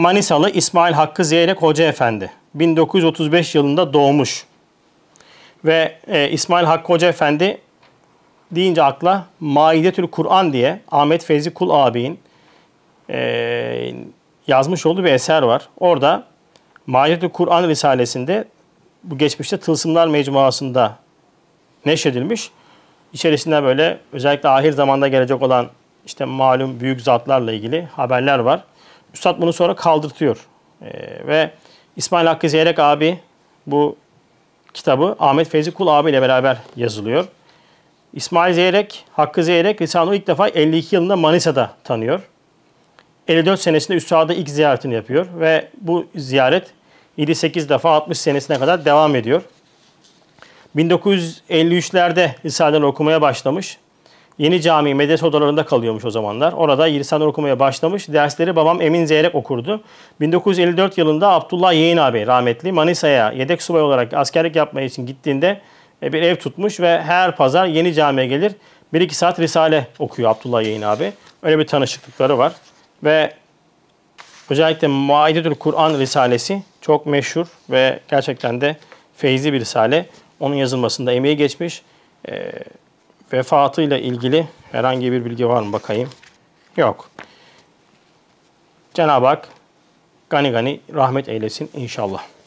Manisalı İsmail Hakkı Zeyrek Hoca Efendi. 1935 yılında doğmuş. Ve e, İsmail Hakkı Hoca Efendi deyince akla Maidetül Kur'an diye Ahmet Fevzi Kul abinin e, yazmış olduğu bir eser var. Orada Maidetül Kur'an Risalesi'nde bu geçmişte Tılsımlar Mecmuası'nda neşredilmiş. İçerisinde böyle özellikle ahir zamanda gelecek olan işte malum büyük zatlarla ilgili haberler var. Üstad bunu sonra kaldırtıyor. E, ve İsmail Hakkı Zeyrek abi bu kitabı Ahmet Feyzi Kul abiyle beraber yazılıyor. İsmail Zeyrek, Hakkı Zeyrek Risale'yi ilk defa 52 yılında Manisa'da tanıyor. 54 senesinde Üstad'a ilk ziyaretini yapıyor ve bu ziyaret 7-8 defa 60 senesine kadar devam ediyor. 1953'lerde Risale'den okumaya başlamış. Yeni Cami medrese odalarında kalıyormuş o zamanlar. Orada lisanlar okumaya başlamış. Dersleri babam Emin Zeyrek okurdu. 1954 yılında Abdullah Yeğin abi rahmetli Manisa'ya yedek subay olarak askerlik yapmaya için gittiğinde e, bir ev tutmuş ve her pazar Yeni Cami'ye gelir. 1-2 saat Risale okuyor Abdullah Yeğin abi. Öyle bir tanışıklıkları var. ve Özellikle Maidetül Kur'an Risalesi çok meşhur ve gerçekten de feyzi bir risale. Onun yazılmasında emeği geçmiş. Ee, vefatıyla ilgili herhangi bir bilgi var mı bakayım? Yok. Cenab-ı Hak gani gani rahmet eylesin inşallah.